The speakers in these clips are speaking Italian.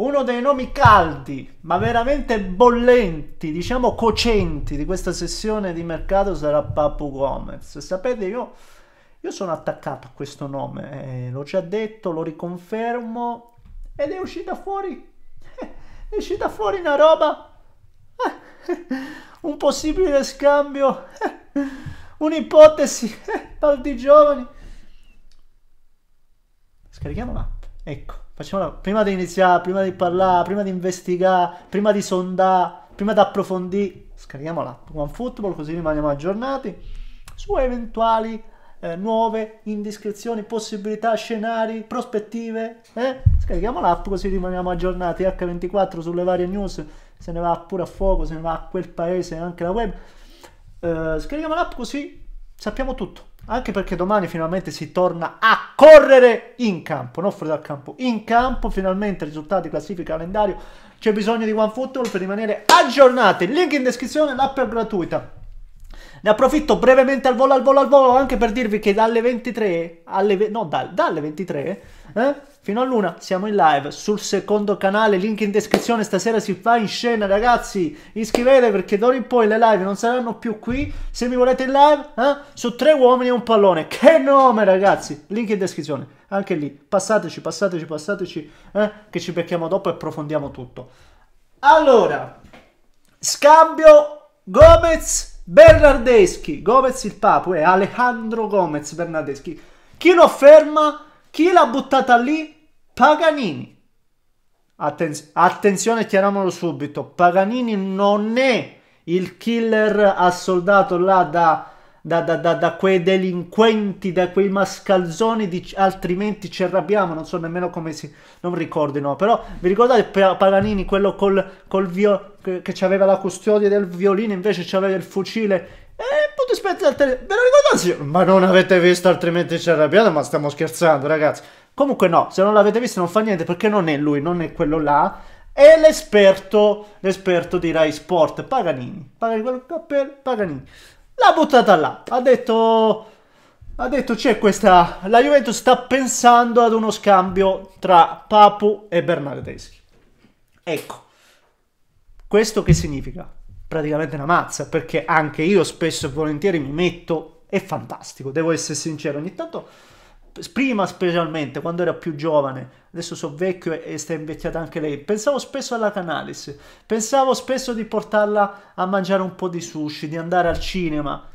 Uno dei nomi caldi, ma veramente bollenti, diciamo cocenti di questa sessione di mercato sarà Papu Gomez. Sapete, io, io sono attaccato a questo nome, eh, l'ho già detto, lo riconfermo, ed è uscita fuori, eh, è uscita fuori una roba, eh, un possibile scambio, eh, un'ipotesi, eh, di giovani Scarichiamo l'app. Ecco, facciamola prima di iniziare, prima di parlare, prima di investigare, prima di sondare, prima di approfondire. Scarichiamo l'app OneFootball così rimaniamo aggiornati su eventuali eh, nuove indiscrezioni, possibilità, scenari, prospettive. Eh? Scarichiamo l'app così rimaniamo aggiornati H24 sulle varie news, se ne va pure a fuoco, se ne va a quel paese, anche la web. Eh, scarichiamo l'app così sappiamo tutto anche perché domani finalmente si torna a correre in campo, non fuori dal campo, in campo, finalmente risultati, classifica, calendario, c'è bisogno di OneFootball per rimanere aggiornati, link in descrizione, l'app è gratuita. Ne approfitto brevemente al volo, al volo, al volo, anche per dirvi che dalle 23 alle... no, da, dalle 23... Eh, Fino a luna siamo in live sul secondo canale, link in descrizione, stasera si fa in scena ragazzi, iscrivetevi perché d'ora in poi le live non saranno più qui, se mi volete in live, eh? su tre uomini e un pallone, che nome ragazzi, link in descrizione, anche lì, passateci, passateci, passateci, eh? che ci becchiamo dopo e approfondiamo tutto. Allora, scambio Gomez Bernardeschi, Gomez il Papu e eh, Alejandro Gomez Bernardeschi, chi lo ferma? Chi l'ha buttata lì Paganini. Attenz attenzione, chiamiamolo subito, Paganini non è il killer assoldato là da, da, da, da quei delinquenti, da quei mascalzoni, di, altrimenti ci arrabbiamo, non so nemmeno come si... non ricordo no, però vi ricordate Paganini, quello col, col vio, che, che aveva la custodia del violino, invece aveva il fucile eh, potete aspettare Ve lo ricordate? Ma non avete visto, altrimenti ci arrabbiamo, Ma stiamo scherzando, ragazzi. Comunque no, se non l'avete visto non fa niente perché non è lui, non è quello là. È l'esperto, l'esperto di Rai Sport, Paganini. Paganini, quello cappello, Paganini. L'ha buttata là, ha detto... Ha detto c'è questa... La Juventus sta pensando ad uno scambio tra Papu e Bernardeschi. Ecco. Questo che significa? Praticamente una mazza, perché anche io spesso e volentieri mi metto... È fantastico, devo essere sincero, ogni tanto prima specialmente quando era più giovane, adesso so vecchio e, sta invecchiata anche lei, pensavo spesso alla Canalis, pensavo spesso di portarla a mangiare un po' di sushi, di andare al cinema,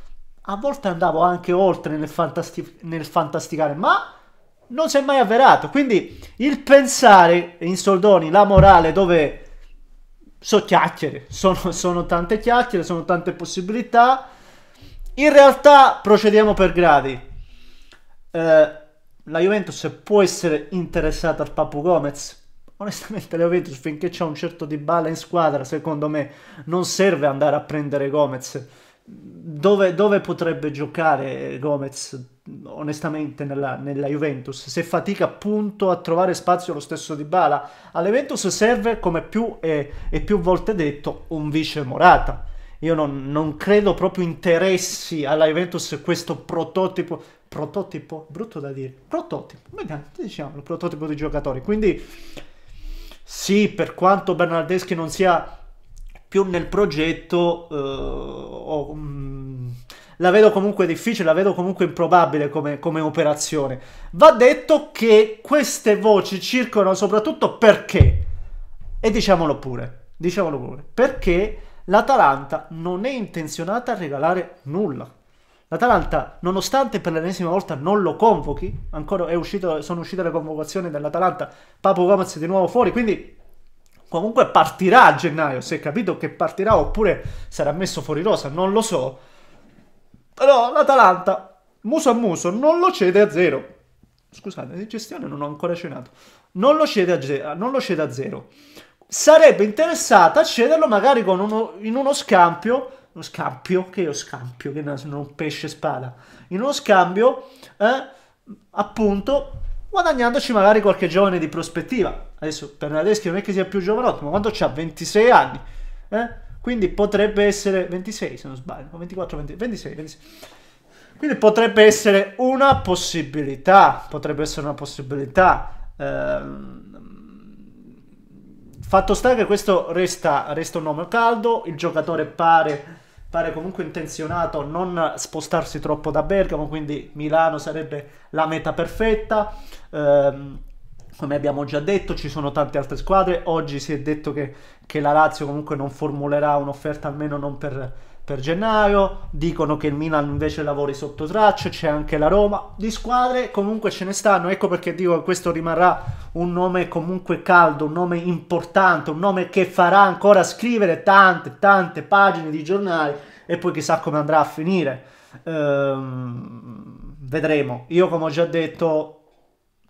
a volte andavo anche oltre nel, fantasti nel fantasticare, ma non si è mai avverato, quindi il pensare in soldoni, la morale dove so chiacchiere, sono, sono tante chiacchiere, sono tante possibilità, in realtà procediamo per gradi. Uh, la Juventus può essere interessata al Papu Gomez? Onestamente la Juventus finché c'è un certo di balla in squadra, secondo me, non serve andare a prendere Gomez. Dove, dove potrebbe giocare Gomez? Onestamente nella, nella, Juventus, se fatica appunto a trovare spazio lo stesso di Bala, alla serve come più e più volte detto un vice Morata io non, non credo proprio interessi alla Juventus questo prototipo, prototipo, brutto da dire, prototipo, diciamolo, prototipo di giocatori. Quindi sì, per quanto Bernardeschi non sia più nel progetto, eh, o, mh, mm, la vedo comunque difficile, la vedo comunque improbabile come, come operazione. Va detto che queste voci circolano soprattutto perché, e diciamolo pure, diciamolo pure, perché l'Atalanta non è intenzionata a regalare nulla. L'Atalanta, nonostante per l'ennesima volta non lo convochi, ancora uscito, sono uscite le convocazioni dell'Atalanta, Papo Gomez di nuovo fuori, quindi comunque partirà a gennaio, se è capito che partirà oppure sarà messo fuori rosa, non lo so. Però l'Atalanta, muso a muso, non lo cede a zero. Scusate, di gestione non ho ancora cenato. Non lo cede a, non lo cede a zero sarebbe interessata a cederlo magari uno, in uno scampio uno scampio che io scampio, che non un pesce spada, in uno scambio, eh, appunto, guadagnandoci magari qualche giovane di prospettiva. Adesso Bernardeschi non è che sia più giovanotto, ma quando ha 26 anni, eh, quindi potrebbe essere 26 se non sbaglio, 24, 20, 26, 26. Quindi potrebbe essere una possibilità, potrebbe essere una possibilità. Ehm, Fatto sta che questo resta, resta un nome caldo, il giocatore pare, pare comunque intenzionato a non spostarsi troppo da Bergamo, quindi Milano sarebbe la meta perfetta. Ehm, come abbiamo già detto ci sono tante altre squadre, oggi si è detto che, che la Lazio comunque non formulerà un'offerta almeno non per per gennaio, dicono che il Milan invece lavori sotto traccia, c'è anche la Roma, di squadre comunque ce ne stanno, ecco perché dico che questo rimarrà un nome comunque caldo, un nome importante, un nome che farà ancora scrivere tante, tante pagine di giornali e poi chissà come andrà a finire. Ehm, vedremo, io come ho già detto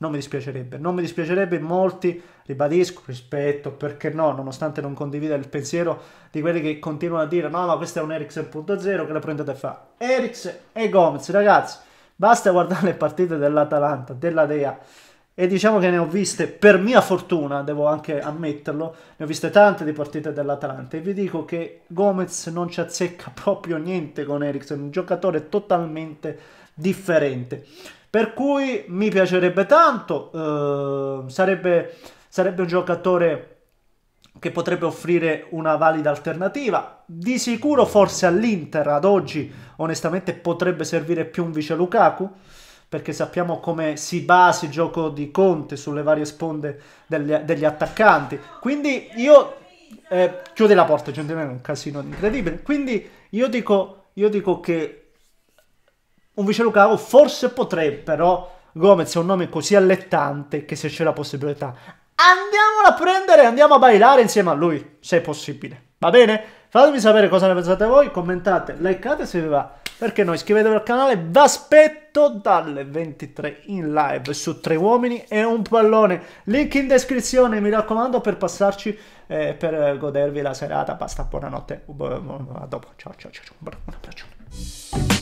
non mi dispiacerebbe. Non mi dispiacerebbe molti, ribadisco, rispetto, perché no, nonostante non condivida il pensiero di quelli che continuano a dire no, ma questo è un Eriksen.0 che la prendete fa. Eriksen e Gomez, ragazzi, basta guardare le partite dell'Atalanta, della Dea. E diciamo che ne ho viste, per mia fortuna, devo anche ammetterlo, ne ho viste tante di partite dell'Atalanta e vi dico che Gomez non ci azzecca proprio niente con Ericsson, un giocatore totalmente differente. Per cui mi piacerebbe tanto, eh, sarebbe, sarebbe un giocatore che potrebbe offrire una valida alternativa. Di sicuro forse all'Inter ad oggi onestamente potrebbe servire più un vice Lukaku perché sappiamo come si basa il gioco di Conte sulle varie sponde degli, degli attaccanti. Quindi io... Eh, chiudi la porta, gentilmente, è un casino incredibile. Quindi io dico, io dico che un vice Lukaku forse potrebbe, però Gomez è un nome così allettante che se c'è la possibilità andiamolo a prendere e andiamo a bailare insieme a lui, se è possibile. Va bene? Fatemi sapere cosa ne pensate voi, commentate, likeate se vi va, perché noi iscrivetevi al canale, vi aspetto dalle 23 in live su Tre Uomini e un pallone. Link in descrizione, mi raccomando, per passarci eh, per godervi la serata. Basta, buonanotte, a dopo, ciao ciao ciao, ciao. un abbraccione.